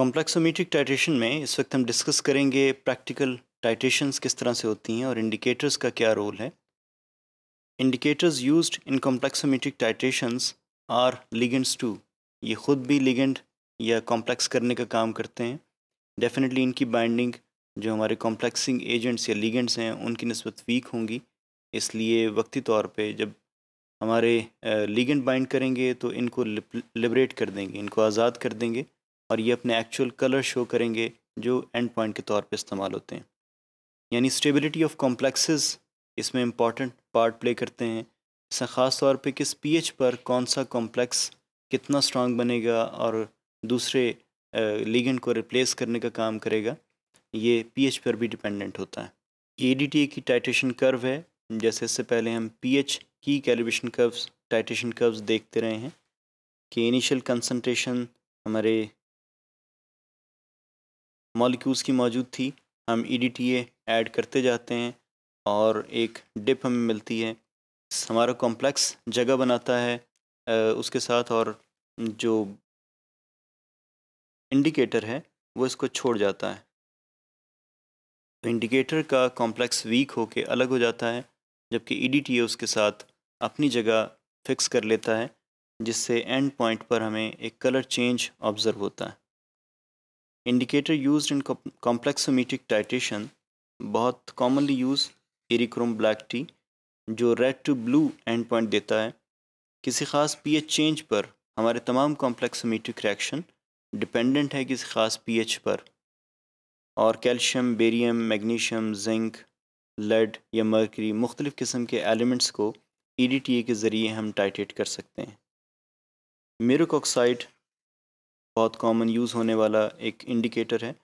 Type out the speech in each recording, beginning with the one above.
कॉम्प्लेक्सोमीट्रिक titration में इस वक्त हम डिस्कस करेंगे प्रैक्टिकल टाइटेशंस किस तरह से होती हैं और इंडिकेटर्स का क्या रोल है indicators used in complexometric titrations are ligands too ये खुद भी लिगेंड या कॉम्प्लेक्स करने का काम करते हैं डेफिनेटली इनकी बाइंडिंग जो हमारे कॉम्प्लेक्सिंग एजेंट्स या लिगेंड्स हैं उनकी नस्बत वीक होंगी इसलिए वक्ती तौर पर जब हमारे लिगेंड बाइंड करेंगे तो इनको लिबरेट कर देंगे इनको आज़ाद कर देंगे और ये अपने एक्चुअल कलर शो करेंगे जो एंड पॉइंट के तौर पे इस्तेमाल होते हैं यानी स्टेबिलिटी ऑफ कॉम्प्लेक्सेस इसमें इम्पॉर्टेंट पार्ट प्ले करते हैं इसमें ख़ास तौर पे किस पीएच पर कौन सा कॉम्प्लेक्स कितना स्ट्रांग बनेगा और दूसरे लीगेंड को रिप्लेस करने का काम करेगा ये पी पर भी डिपेंडेंट होता है ए e की टाइटेशन कर्व है जैसे इससे पहले हम पी की कैलिब्रेशन कर्व्स टाइटेशन कर्व्स देखते रहे हैं कि इनिशियल कंसनट्रेशन हमारे मॉलिक्यूल्स की मौजूद थी हम ई e ऐड करते जाते हैं और एक डिप हमें मिलती है हमारा कॉम्प्लेक्स जगह बनाता है उसके साथ और जो इंडिकेटर है वो इसको छोड़ जाता है तो इंडिकेटर का कॉम्प्लेक्स वीक होके अलग हो जाता है जबकि ई e उसके साथ अपनी जगह फिक्स कर लेता है जिससे एंड पॉइंट पर हमें एक कलर चेंज ऑब्ज़र्व होता है indicator use in complexometric titration बहुत commonly use eriochrome black T जो red to blue end point देता है किसी खास पीएच चेंज पर हमारे तमाम कॉम्प्लेक्सोमीट्रिक रिएक्शन डिपेंडेंट है किसी खास पीएच पर और calcium barium magnesium zinc lead या मर्करी मुख्तलिफ़ किस्म के एलिमेंट्स को ई e के ज़रिए हम टाइटेट कर सकते हैं मेरुक ऑक्साइड बहुत कॉमन यूज़ होने वाला एक इंडिकेटर है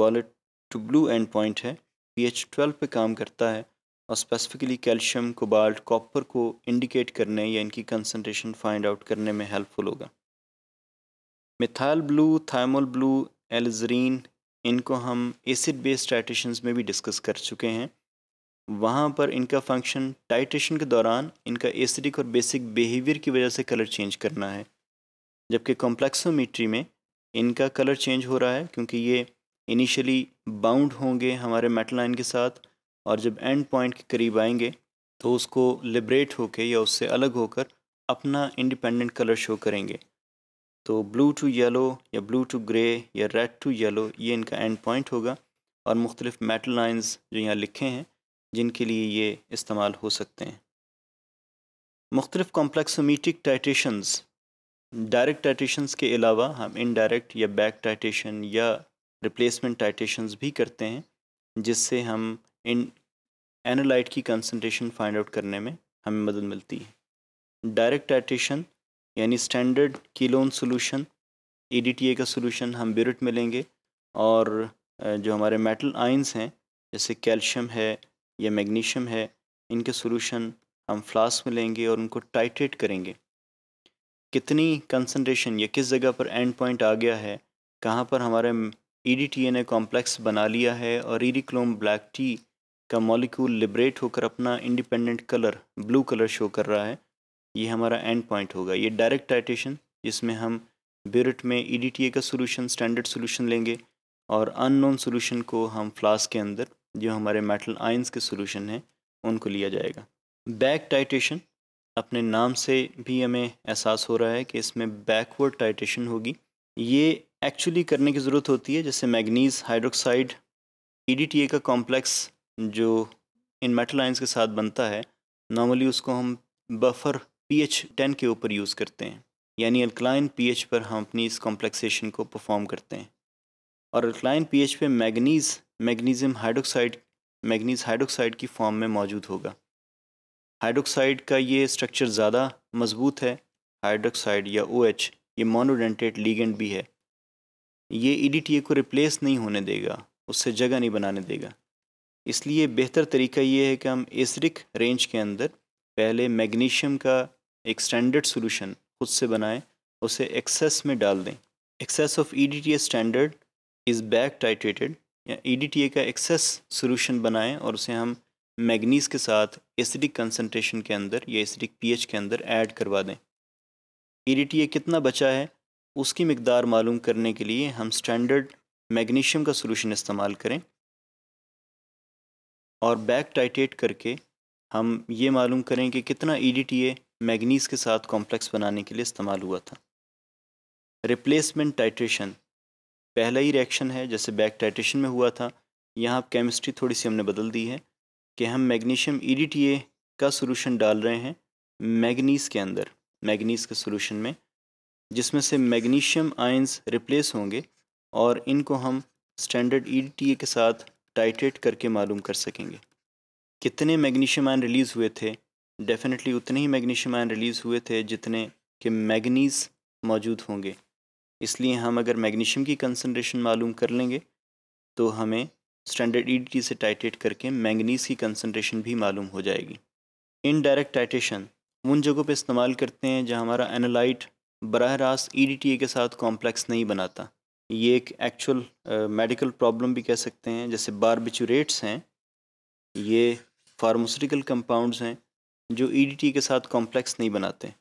violet to blue end point है पी एच ट्वेल्व पर काम करता है और स्पेसिफिकली कैल्शियम कोबाल्ट कॉपर को इंडिकेट करने या इनकी कंसनट्रेशन फाइंड आउट करने में हेल्पफुल होगा methyl blue thymol blue alizarin इनको हम एसिड बेस्ड टाइटेशन में भी डिस्कस कर चुके हैं वहाँ पर इनका फंक्शन टाइटेशन के दौरान इनका एसिडिक और बेसिक बिहेवियर की वजह से कलर चेंज करना है जबकि कॉम्प्लेक्सोमीट्री में इनका कलर चेंज हो रहा है क्योंकि ये इनिशियली बाउंड होंगे हमारे मेटल लाइन के साथ और जब एंड पॉइंट के करीब आएंगे तो उसको लिबरेट होकर या उससे अलग होकर अपना इंडिपेंडेंट कलर शो करेंगे तो ब्लू टू येलो या ब्लू टू ग्रे या रेड टू येलो ये इनका एंड पॉइंट होगा और मुख्तलिफ मेटल लाइंस जो यहाँ लिखे हैं जिनके लिए ये इस्तेमाल हो सकते हैं मुख्तलिफ कॉम्प्लेक्सोमीटिक टाइटेशंस डायरेक्ट टाइटेशन के अलावा हम इनडायरेक्ट या बैक टाइटेशन या रिप्लेसमेंट टाइटेशन भी करते हैं जिससे हम इन एनालाइट की कंसनट्रेशन फाइंड आउट करने में हमें मदद मिलती है डायरेक्ट टाइटेशन यानी स्टैंडर्ड कीलोन सोलूशन ई का सोलूशन हम ब्यूरेट में लेंगे और जो हमारे मेटल आइंस हैं जैसे कैल्शियम है या मैग्नीशियम है इनके सोलूशन हम फ्लास्क में लेंगे और उनको टाइटेट करेंगे कितनी कंसनट्रेशन या किस जगह पर एंड पॉइंट आ गया है कहाँ पर हमारे ई डी टी ए ने कॉम्प्लेक्स बना लिया है और ई क्लोम ब्लैक टी का मॉलिक्यूल लिबरेट होकर अपना independent colour blue colour show कर रहा है ये हमारा एंड पॉइंट होगा ये डायरेक्ट टाइटेशन जिसमें हम ब्यूरट में ई डी टी ए का सोल्यूशन स्टैंडर्ड सोल्यूशन लेंगे और अननोन सोल्यूशन को हम फ्लास्क के अंदर जो हमारे मेटल आइंस के सोल्यूशन हैं उनको लिया जाएगा बैक टाइटेशन अपने नाम से भी हमें एहसास हो रहा है कि इसमें बैकवर्ड टाइटेशन होगी ये एक्चुअली करने की ज़रूरत होती है जैसे मैगनीज़ हाइड्रोक्साइड ई का कॉम्प्लेक्स जो इन मेटल आइंस के साथ बनता है नॉर्मली उसको हम बफर पी एच के ऊपर यूज़ करते हैं यानी अल्कलाइन पी पर हम अपनी इस कॉम्प्लेक्सेशन को परफॉर्म करते हैं और अल्कलाइन एच पे manganese magnesium hydroxide manganese hydroxide की फॉर्म में मौजूद होगा हाइड्रोक्साइड का ये स्ट्रक्चर ज़्यादा मजबूत है हाइड्रोक्साइड या ओ OH, ये मोनोडेंटेड लीगेंड भी है ये ई e को रिप्लेस नहीं होने देगा उससे जगह नहीं बनाने देगा इसलिए बेहतर तरीका ये है कि हम एसरिक रेंज के अंदर पहले मैग्नीशियम का एक स्टैंडर्ड सोल्यूशन खुद से बनाएं उसे एक्सेस में डाल दें excess of E D standard is back टाइटेटेड या ई e का एक्सेस सोल्यूशन बनाएं और उसे हम मैगनीज़ के साथ एसिडिक कंसनट्रेशन के अंदर या एसिडिक पीएच के अंदर ऐड करवा दें ई कितना बचा है उसकी मकदार मालूम करने के लिए हम स्टैंडर्ड मैग्नीशियम का सोलूशन इस्तेमाल करें और बैक टाइटेट करके हम ये मालूम करें कि कितना ई e मैगनीज़ के साथ कॉम्प्लेक्स बनाने के लिए इस्तेमाल हुआ था रिप्लेसमेंट टाइट्रेशन पहला ही रिएक्शन है जैसे बैक टाइट्रेशन में हुआ था यहाँ केमिस्ट्री थोड़ी सी हमने बदल दी है कि हम मैग्नीशियम ई e का सोलूशन डाल रहे हैं मैगनीस के अंदर मैगनीस के सोलूशन में जिसमें से मैग्नीशियम आयंस रिप्लेस होंगे और इनको हम स्टैंडर्ड ई e के साथ टाइट्रेट करके मालूम कर सकेंगे कितने मैग्नीशियम आयन रिलीज़ हुए थे डेफिनेटली उतने ही मैग्नीशियम आयन रिलीज़ हुए थे जितने कि मैगनीज़ मौजूद होंगे इसलिए हम अगर मैग्नीशियम की कंसनट्रेशन मालूम कर लेंगे तो हमें स्टैंडर्ड ईडीटी e से टाइटेट करके मैंगनीज़ की कंसनट्रेशन भी मालूम हो जाएगी इनडायरेक्ट टाइटेशन उन जगहों पर इस्तेमाल करते हैं जहाँ हमारा एनालाइट बरह रास्त ई e के साथ कॉम्प्लेक्स नहीं बनाता ये एक एक्चुअल मेडिकल प्रॉब्लम भी कह सकते हैं जैसे बारबिचूरेट्स हैं ये फार्मास्यूटिकल कंपाउंड्स हैं जो ई e के साथ कॉम्प्लेक्स नहीं बनाते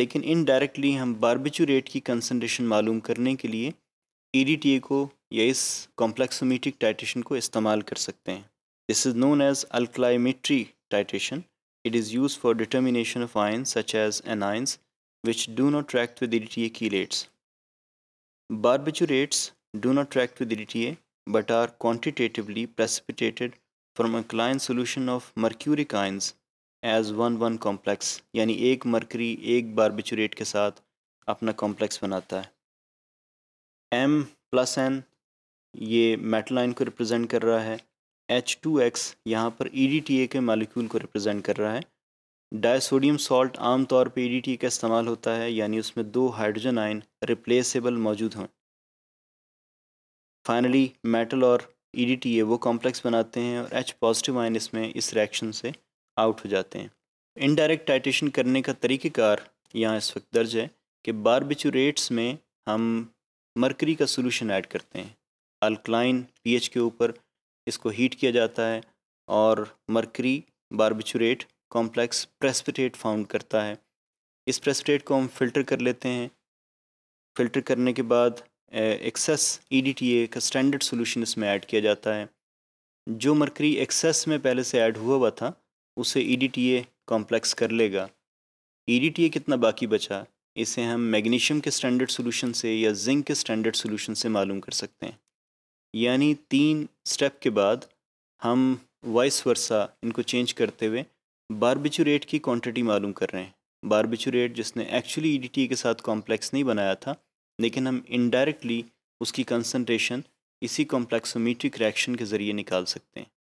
लेकिन इनडायरेक्टली हम बारबिचूरेट की कंसनट्रेशन मालूम करने के लिए ई को या इस कॉम्प्लेक्सोमीट्रिक टाइटेशन को इस्तेमाल कर सकते हैं this is known as alkalimetry titration it is use for determination of ion such as anions which do not react with EDTA chelates barbiturates do not react with EDTA but are quantitatively precipitated from alkaline solution of mercuric ions as one one complex यानी एक mercury एक बारबिचूरेट के साथ अपना complex बनाता है M plus N ये metal ion को रिप्रेजेंट कर रहा है एच टू एक्स यहाँ पर ई डी टी ए के मालिक्यूल को रिप्रेजेंट कर रहा है डायसोडियम सॉल्ट आमतौर पर ई डी टी ए का इस्तेमाल होता है यानी उसमें दो हाइड्रोजन आयन रिप्लेसेबल मौजूद हों फाइनली मेटल और ई डी टी ए वो कॉम्प्लेक्स बनाते हैं और एच पॉजिटिव आयन इसमें इस रिएक्शन से आउट हो जाते हैं इनडायरेक्ट टाइटेशन करने का तरीक़ेकार यहाँ इस वक्त दर्ज है कि बारबिचूरेट्स में हम मरकरी का सोल्यूशन ऐड करते हैं अल्कलाइन पीएच के ऊपर इसको हीट किया जाता है और mercury barbiturate complex precipitate found करता है इस प्रेसपिटेट को हम फिल्टर कर लेते हैं फिल्टर करने के बाद एक्सेस ईडीटीए e का स्टैंडर्ड सोल्यूशन इसमें ऐड किया जाता है जो मरकरी एक्सेस में पहले से ऐड हुआ हुआ था उसे ईडीटीए e कॉम्प्लेक्स कर लेगा ईडीटीए e कितना बाकी बचा इसे हम मैग्नीशियम के स्टैंडर्ड सोल्यूशन से या जिंक के स्टैंडर्ड सोल्यूशन से मालूम कर सकते हैं यानी तीन स्टेप के बाद हम वाइस वर्सा इनको चेंज करते हुए बारबिचू रेट की क्वांटिटी मालूम कर रहे हैं बारबिचू रेट जिसने एक्चुअली ईडीटी e के साथ कॉम्प्लेक्स नहीं बनाया था लेकिन हम इनडायरेक्टली उसकी कंसनट्रेशन इसी कॉम्प्लेक्सोमीट्रिक रिएक्शन के ज़रिए निकाल सकते हैं